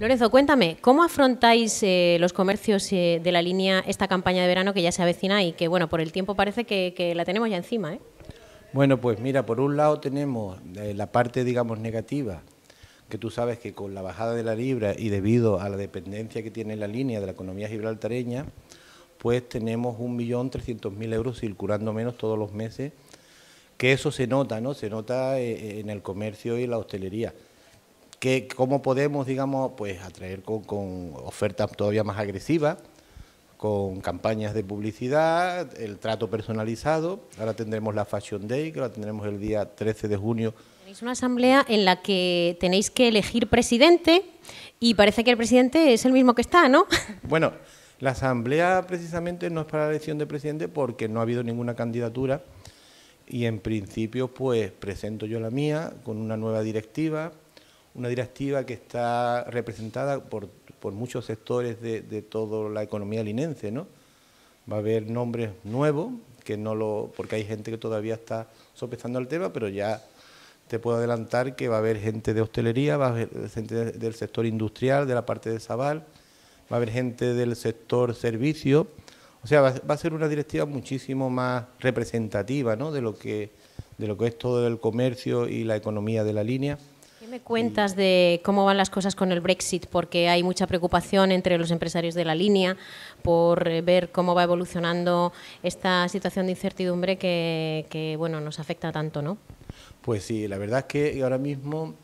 Lorenzo, cuéntame, ¿cómo afrontáis eh, los comercios eh, de la línea esta campaña de verano que ya se avecina y que, bueno, por el tiempo parece que, la tenemos ya encima? Eh? Bueno, pues mira, por un lado tenemos la parte, digamos, negativa, que tú sabes que con la bajada de la libra y debido a la dependencia que tiene la línea de la economía gibraltareña, pues tenemos 1.300.000 euros circulando menos todos los meses, que eso se nota, ¿no? Se nota en el comercio y la hostelería que, cómo podemos, digamos, pues atraer con, con ofertas todavía más agresivas, con campañas de publicidad, el trato personalizado. Ahora tendremos la Fashion Day, que la tendremos el día 13 de junio. Tenéis una asamblea en la que tenéis que elegir presidente y parece que el presidente es el mismo que está, ¿no? Bueno, la asamblea precisamente no es para la elección de presidente porque no ha habido ninguna candidatura y en principio pues presento yo la mía con una nueva directiva una directiva que está representada por, por muchos sectores de, toda la economía linense, ¿no? Va a haber nombres nuevos, que no lo, porque hay gente que todavía está sopesando el tema, pero ya te puedo adelantar que va a haber gente de hostelería, va a haber gente del sector industrial, de la parte de Zaval, va a haber gente del sector servicio. O sea, va, va a ser una directiva muchísimo más representativa ¿no? de, lo que, de lo que es todo el comercio y la economía de la línea cuentas de cómo van las cosas con el Brexit? Porque hay mucha preocupación entre los empresarios de la línea por eh, ver cómo va evolucionando esta situación de incertidumbre que, bueno, nos afecta tanto, ¿no? Pues sí, la verdad es que ahora mismo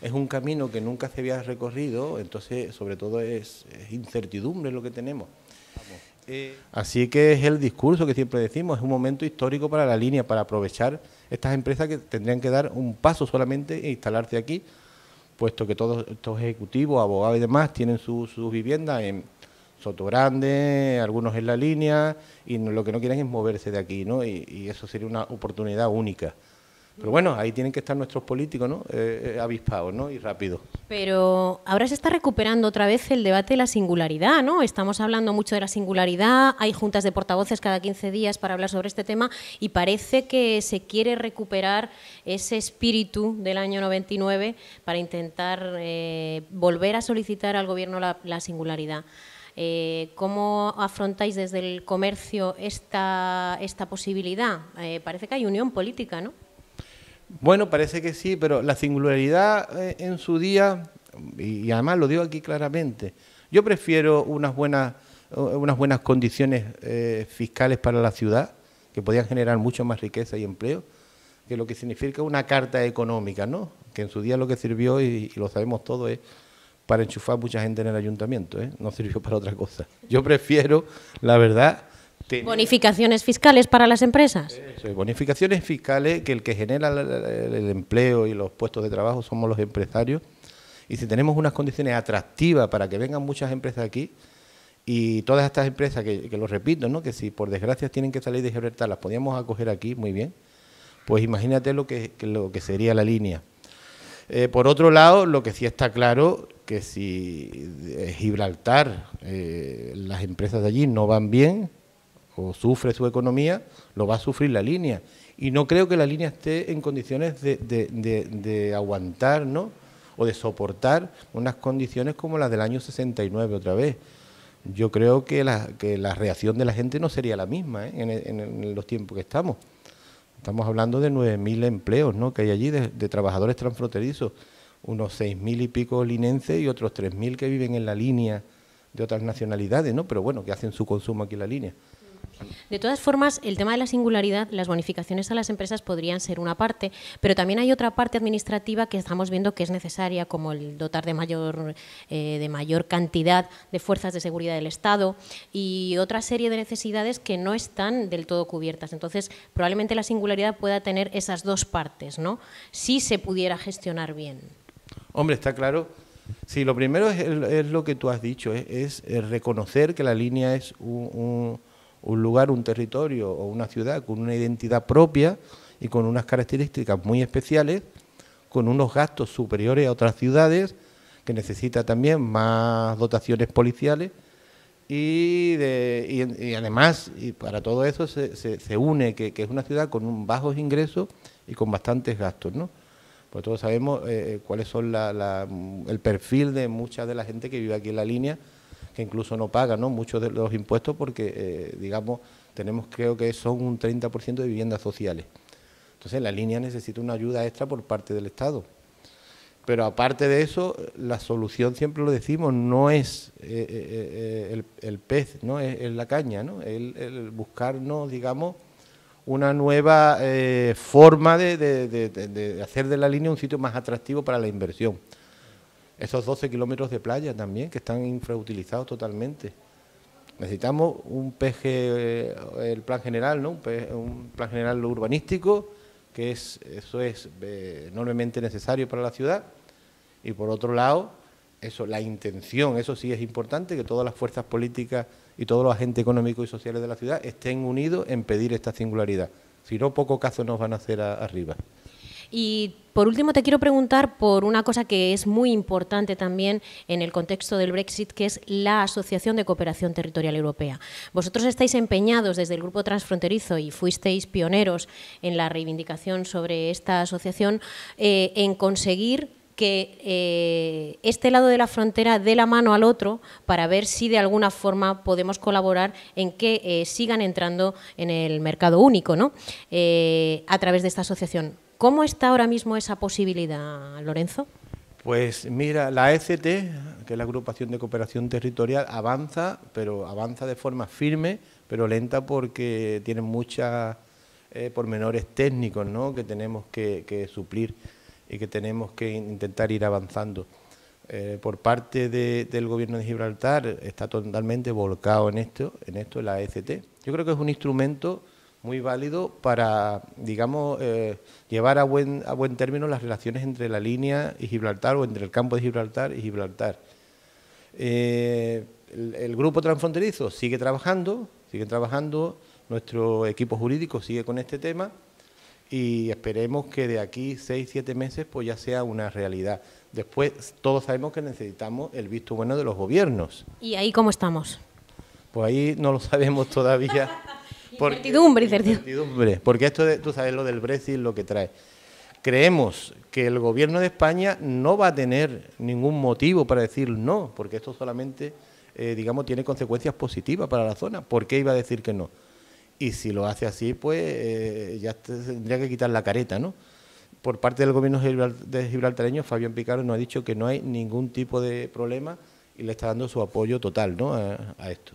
es un camino que nunca se había recorrido, entonces sobre todo es, incertidumbre lo que tenemos. Vamos. Eh, Así que es el discurso que siempre decimos, es un momento histórico para la línea, para aprovechar estas empresas que tendrían que dar un paso solamente e instalarse aquí, puesto que todos estos ejecutivos, abogados y demás tienen sus viviendas en Grande, algunos en la línea, y lo que no quieren es moverse de aquí, ¿no? y eso sería una oportunidad única. Pero bueno, ahí tienen que estar nuestros políticos ¿no? Eh, eh, avispados ¿no? y rápidos. Pero ahora se está recuperando otra vez el debate de la singularidad, ¿no? Estamos hablando mucho de la singularidad, hay juntas de portavoces cada 15 días para hablar sobre este tema y parece que se quiere recuperar ese espíritu del año 99 para intentar eh, volver a solicitar al Gobierno la, singularidad. Eh, ¿Cómo afrontáis desde el comercio esta, esta posibilidad? parece que hay unión política, ¿no? Bueno, parece que sí, pero la singularidad eh, en su día, y además lo digo aquí claramente, yo prefiero unas buenas, eh, unas buenas condiciones eh, fiscales para la ciudad, que podían generar mucho más riqueza y empleo, que lo que significa una carta económica, ¿no? Que en su día lo que sirvió, y, lo sabemos todo, es para enchufar mucha gente en el ayuntamiento, ¿eh? no sirvió para otra cosa. Yo prefiero, la verdad, Bonificaciones fiscales para las empresas. bonificaciones fiscales que el que genera el empleo y los puestos de trabajo somos los empresarios. Y si tenemos unas condiciones atractivas para que vengan muchas empresas aquí, y todas estas empresas, que, lo repito, que si por desgracia tienen que salir de Gibraltar, las podíamos acoger aquí, muy bien, pues imagínate lo que, lo que sería la línea. Eh, por otro lado, lo que sí está claro, que si eh, Gibraltar, eh, las empresas de allí no van bien, o sufre su economía, lo va a sufrir la línea. Y no creo que la línea esté en condiciones de, aguantar ¿no? o de soportar unas condiciones como las del año 69 otra vez. Yo creo que la, que la reacción de la gente no sería la misma ¿eh? en, los tiempos que estamos. Estamos hablando de 9.000 empleos ¿no? que hay allí de trabajadores transfronterizos unos 6.000 mil y pico linenses y otros 3.000 que viven en la línea de otras nacionalidades, ¿no? Pero bueno, que hacen su consumo aquí en la línea. De todas formas, el tema de la singularidad, las bonificaciones a las empresas podrían ser una parte, pero también hay otra parte administrativa que estamos viendo que es necesaria, como el dotar de mayor, eh, de mayor cantidad de fuerzas de seguridad del Estado y otra serie de necesidades que no están del todo cubiertas. Entonces, probablemente la singularidad pueda tener esas dos partes, ¿no? Si se pudiera gestionar bien. Hombre, está claro. Sí, lo primero es, lo que tú has dicho, es, reconocer que la línea es un un lugar, un territorio o una ciudad con una identidad propia y con unas características muy especiales, con unos gastos superiores a otras ciudades, que necesita también más dotaciones policiales y, además y para todo eso se, une que, es una ciudad con un bajos ingresos y con bastantes gastos, ¿no? Pues todos sabemos cuál eh, eh, cuáles son el perfil de mucha de la gente que vive aquí en la línea, que incluso no pagan muchos de los impuestos porque, eh, digamos, tenemos creo que son un 30% de viviendas sociales. Entonces la línea necesita una ayuda extra por parte del Estado. Pero aparte de eso, la solución, siempre lo decimos, no es eh, eh, el, pez, no es, la caña, ¿no? el, el buscarnos, digamos, una nueva forma de, hacer de la línea un sitio más atractivo para la inversión esos 12 kilómetros de playa también, que están infrautilizados totalmente. Necesitamos un eh, el plan general, ¿no? un, plan general urbanístico, que es, eso es eh, enormemente necesario para la ciudad. Y por otro lado, eso, la intención, eso sí es importante, que todas las fuerzas políticas y todos los agentes económicos y sociales de la ciudad estén unidos en pedir esta singularidad. Si no, poco caso nos van a hacer arriba. Y por último, te quiero preguntar por una cosa que es muy importante también en el contexto del Brexit, que es la Asociación de Cooperación Territorial Europea. Vosotros estáis empeñados desde el Grupo Transfronterizo y fuisteis pioneros en la reivindicación sobre esta asociación eh, en conseguir que eh, este lado de la frontera dé la mano al otro para ver si de alguna forma podemos colaborar en que eh, sigan entrando en el mercado único ¿no? Eh, a través de esta asociación. ¿Cómo está ahora mismo esa posibilidad, Lorenzo? Pues mira, la ECT, que es la Agrupación de Cooperación Territorial, avanza, pero avanza de forma firme, pero lenta porque tiene muchas pormenores técnicos ¿no? que tenemos que suplir y que tenemos que intentar ir avanzando. Eh, por parte del Gobierno de Gibraltar está totalmente volcado en esto, en esto la ECT. Yo creo que es un instrumento muy válido para, digamos, eh, llevar a buen, término las relaciones entre la línea y Gibraltar o entre el campo de Gibraltar y Gibraltar. Eh, el, grupo transfronterizo sigue trabajando, sigue trabajando, nuestro equipo jurídico sigue con este tema y esperemos que de aquí seis, siete meses pues ya sea una realidad. Después todos sabemos que necesitamos el visto bueno de los gobiernos. ¿Y ahí cómo estamos? Pues ahí no lo sabemos todavía. incertidumbre, incertidumbre. Porque esto, de, tú sabes, lo del Brexit, lo que trae. Creemos que el gobierno de España no va a tener ningún motivo para decir no, porque esto solamente, eh, digamos, tiene consecuencias positivas para la zona. ¿Por qué iba a decir que no? Y si lo hace así, pues eh, ya tendría que quitar la careta, ¿no? Por parte del gobierno de gibraltareño, Fabián Picaro nos ha dicho que no hay ningún tipo de problema y le está dando su apoyo total ¿no? a esto.